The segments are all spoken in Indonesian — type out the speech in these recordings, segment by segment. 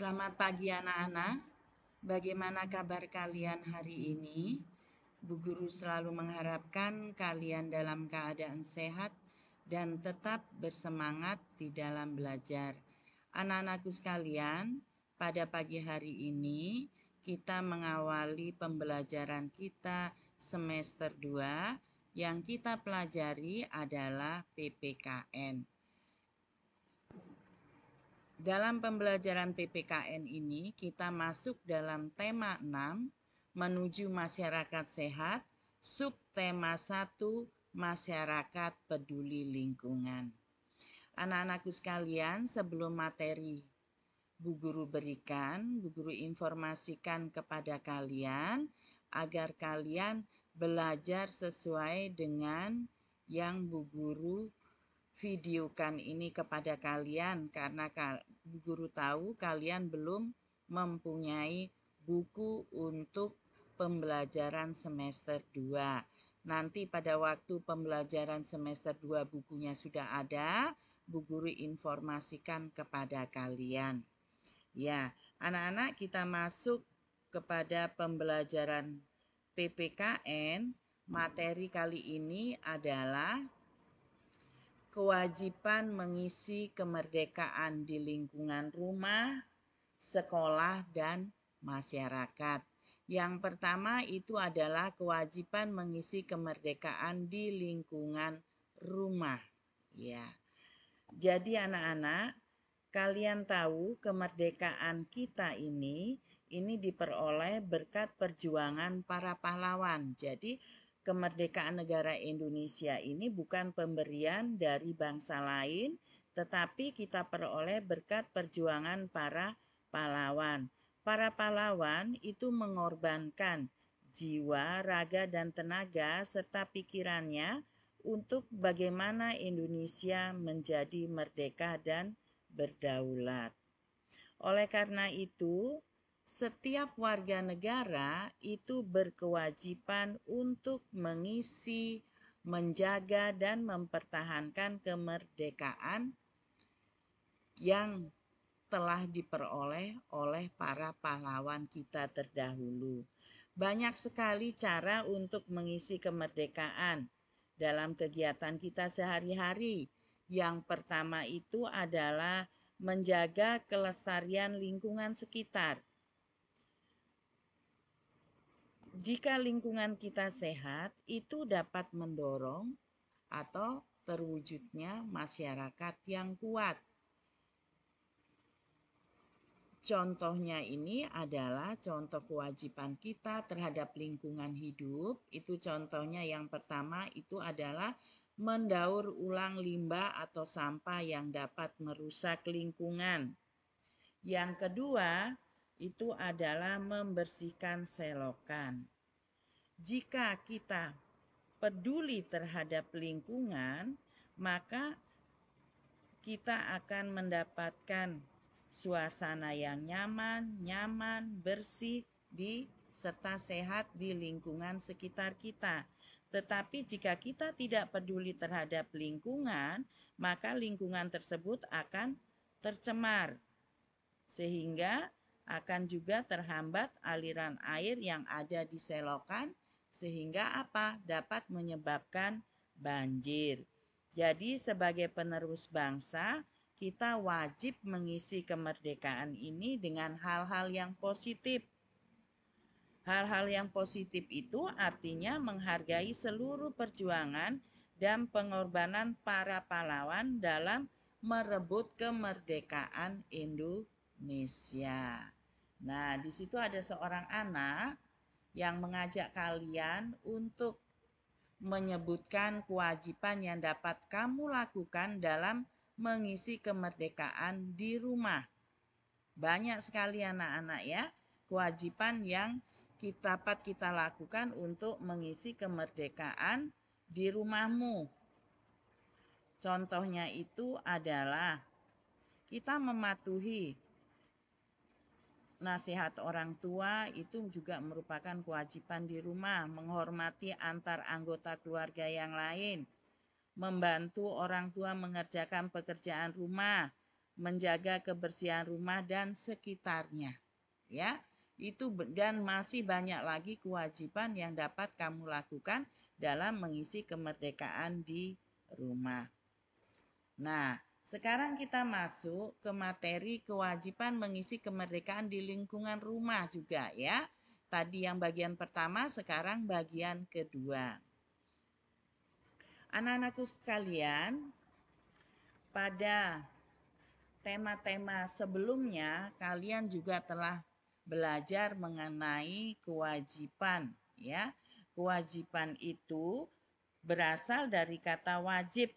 Selamat pagi anak-anak. Bagaimana kabar kalian hari ini? Bu Guru selalu mengharapkan kalian dalam keadaan sehat dan tetap bersemangat di dalam belajar. Anak-anakku sekalian, pada pagi hari ini kita mengawali pembelajaran kita semester 2 yang kita pelajari adalah PPKN. Dalam pembelajaran PPKN ini, kita masuk dalam tema 6, menuju masyarakat sehat, subtema 1, masyarakat peduli lingkungan. Anak-anakku sekalian, sebelum materi Bu Guru berikan, Bu Guru informasikan kepada kalian agar kalian belajar sesuai dengan yang Bu Guru videokan ini kepada kalian karena guru tahu kalian belum mempunyai buku untuk pembelajaran semester 2. Nanti pada waktu pembelajaran semester 2 bukunya sudah ada, Bu Guru informasikan kepada kalian. Ya, anak-anak kita masuk kepada pembelajaran PPKN. Materi kali ini adalah kewajiban mengisi kemerdekaan di lingkungan rumah, sekolah, dan masyarakat. Yang pertama itu adalah kewajiban mengisi kemerdekaan di lingkungan rumah. Ya. Jadi anak-anak, kalian tahu kemerdekaan kita ini ini diperoleh berkat perjuangan para pahlawan. Jadi kemerdekaan negara Indonesia ini bukan pemberian dari bangsa lain, tetapi kita peroleh berkat perjuangan para pahlawan. Para pahlawan itu mengorbankan jiwa, raga, dan tenaga serta pikirannya untuk bagaimana Indonesia menjadi merdeka dan berdaulat. Oleh karena itu, setiap warga negara itu berkewajiban untuk mengisi, menjaga, dan mempertahankan kemerdekaan yang telah diperoleh oleh para pahlawan kita terdahulu. Banyak sekali cara untuk mengisi kemerdekaan dalam kegiatan kita sehari-hari. Yang pertama itu adalah menjaga kelestarian lingkungan sekitar jika lingkungan kita sehat, itu dapat mendorong atau terwujudnya masyarakat yang kuat. Contohnya ini adalah contoh kewajiban kita terhadap lingkungan hidup. Itu contohnya yang pertama itu adalah mendaur ulang limbah atau sampah yang dapat merusak lingkungan. Yang kedua, itu adalah membersihkan selokan. Jika kita peduli terhadap lingkungan, maka kita akan mendapatkan suasana yang nyaman, nyaman, bersih di serta sehat di lingkungan sekitar kita. Tetapi jika kita tidak peduli terhadap lingkungan, maka lingkungan tersebut akan tercemar. Sehingga akan juga terhambat aliran air yang ada di selokan sehingga apa? dapat menyebabkan banjir. Jadi sebagai penerus bangsa, kita wajib mengisi kemerdekaan ini dengan hal-hal yang positif. Hal-hal yang positif itu artinya menghargai seluruh perjuangan dan pengorbanan para pahlawan dalam merebut kemerdekaan Indonesia. Nah, di situ ada seorang anak yang mengajak kalian untuk menyebutkan kewajiban yang dapat kamu lakukan dalam mengisi kemerdekaan di rumah. Banyak sekali anak-anak ya, kewajiban yang kita dapat kita lakukan untuk mengisi kemerdekaan di rumahmu. Contohnya itu adalah kita mematuhi nasihat orang tua itu juga merupakan kewajiban di rumah, menghormati antar anggota keluarga yang lain, membantu orang tua mengerjakan pekerjaan rumah, menjaga kebersihan rumah dan sekitarnya. Ya, itu dan masih banyak lagi kewajiban yang dapat kamu lakukan dalam mengisi kemerdekaan di rumah. Nah, sekarang kita masuk ke materi kewajiban mengisi kemerdekaan di lingkungan rumah juga ya. Tadi yang bagian pertama, sekarang bagian kedua. Anak-anakku sekalian, pada tema-tema sebelumnya kalian juga telah belajar mengenai kewajiban ya. Kewajiban itu berasal dari kata wajib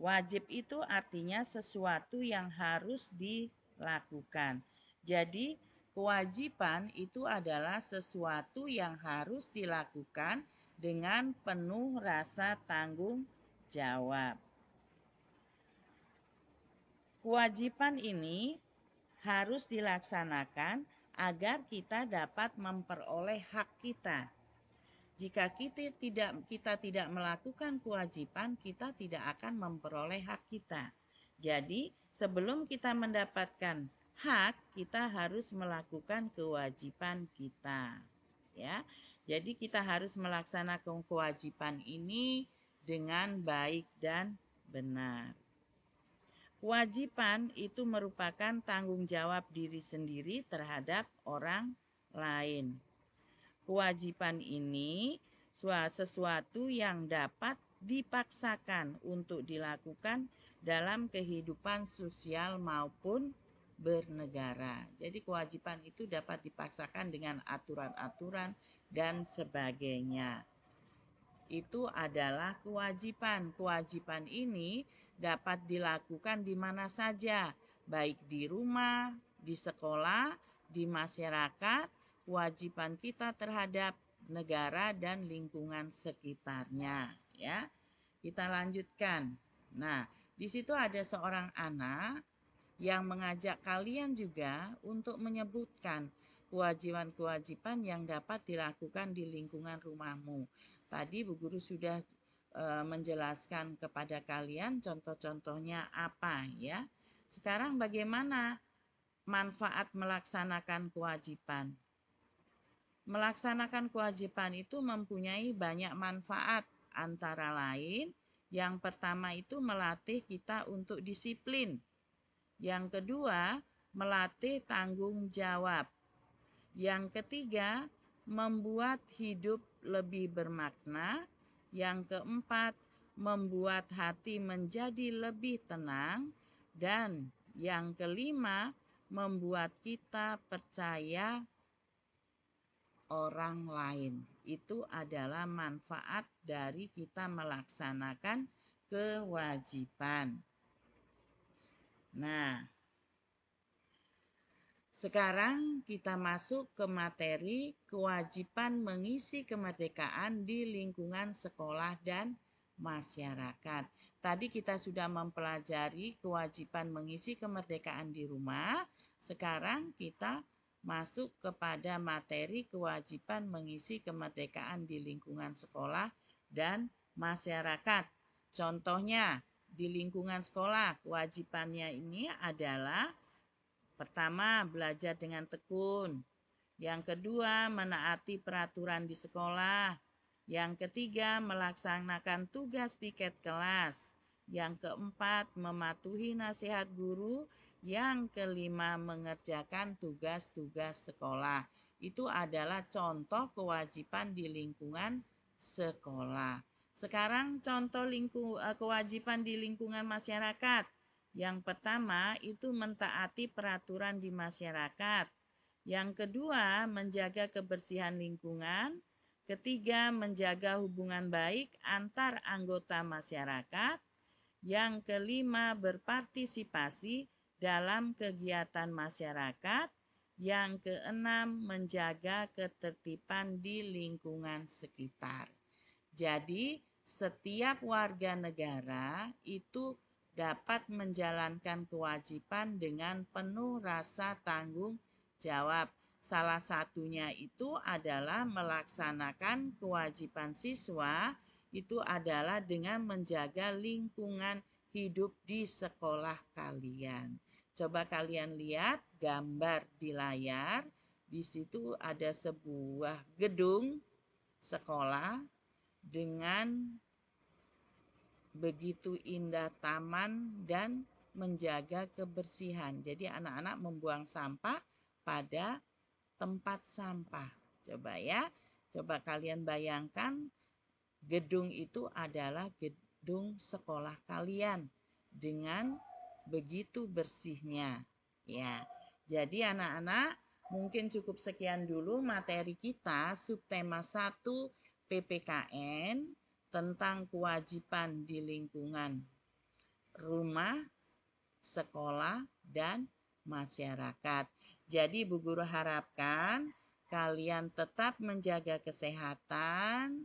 Wajib itu artinya sesuatu yang harus dilakukan. Jadi, kewajiban itu adalah sesuatu yang harus dilakukan dengan penuh rasa tanggung jawab. Kewajiban ini harus dilaksanakan agar kita dapat memperoleh hak kita jika kita tidak kita tidak melakukan kewajiban, kita tidak akan memperoleh hak kita. Jadi, sebelum kita mendapatkan hak, kita harus melakukan kewajiban kita. Ya. Jadi kita harus melaksanakan kewajiban ini dengan baik dan benar. Kewajiban itu merupakan tanggung jawab diri sendiri terhadap orang lain. Kewajiban ini sesuatu yang dapat dipaksakan untuk dilakukan dalam kehidupan sosial maupun bernegara. Jadi kewajiban itu dapat dipaksakan dengan aturan-aturan dan sebagainya. Itu adalah kewajiban. Kewajiban ini dapat dilakukan di mana saja, baik di rumah, di sekolah, di masyarakat, kewajiban kita terhadap negara dan lingkungan sekitarnya ya. Kita lanjutkan. Nah, di situ ada seorang anak yang mengajak kalian juga untuk menyebutkan kewajiban-kewajiban yang dapat dilakukan di lingkungan rumahmu. Tadi Bu Guru sudah e, menjelaskan kepada kalian contoh-contohnya apa ya. Sekarang bagaimana manfaat melaksanakan kewajiban? Melaksanakan kewajiban itu mempunyai banyak manfaat, antara lain yang pertama itu melatih kita untuk disiplin, yang kedua melatih tanggung jawab, yang ketiga membuat hidup lebih bermakna, yang keempat membuat hati menjadi lebih tenang, dan yang kelima membuat kita percaya orang lain. Itu adalah manfaat dari kita melaksanakan kewajiban. Nah, sekarang kita masuk ke materi kewajiban mengisi kemerdekaan di lingkungan sekolah dan masyarakat. Tadi kita sudah mempelajari kewajiban mengisi kemerdekaan di rumah. Sekarang kita masuk kepada materi kewajiban mengisi kemerdekaan di lingkungan sekolah dan masyarakat. Contohnya, di lingkungan sekolah, kewajibannya ini adalah pertama, belajar dengan tekun. Yang kedua, menaati peraturan di sekolah. Yang ketiga, melaksanakan tugas piket kelas. Yang keempat, mematuhi nasihat guru yang kelima, mengerjakan tugas-tugas sekolah. Itu adalah contoh kewajiban di lingkungan sekolah. Sekarang contoh lingkung, eh, kewajiban di lingkungan masyarakat. Yang pertama itu mentaati peraturan di masyarakat. Yang kedua, menjaga kebersihan lingkungan. Ketiga, menjaga hubungan baik antar anggota masyarakat. Yang kelima, berpartisipasi dalam kegiatan masyarakat. Yang keenam, menjaga ketertiban di lingkungan sekitar. Jadi, setiap warga negara itu dapat menjalankan kewajiban dengan penuh rasa tanggung jawab. Salah satunya itu adalah melaksanakan kewajiban siswa itu adalah dengan menjaga lingkungan hidup di sekolah kalian. Coba kalian lihat gambar di layar. Di situ ada sebuah gedung sekolah dengan begitu indah taman dan menjaga kebersihan. Jadi anak-anak membuang sampah pada tempat sampah. Coba ya, coba kalian bayangkan gedung itu adalah gedung sekolah kalian dengan begitu bersihnya. Ya. Jadi anak-anak mungkin cukup sekian dulu materi kita subtema 1 PPKN tentang kewajiban di lingkungan rumah, sekolah, dan masyarakat. Jadi Bu Guru harapkan kalian tetap menjaga kesehatan,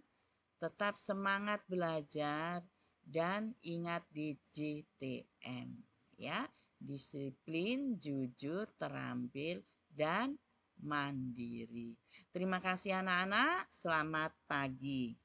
tetap semangat belajar, dan ingat di GTM ya disiplin, jujur, terampil, dan mandiri. Terima kasih anak-anak, selamat pagi.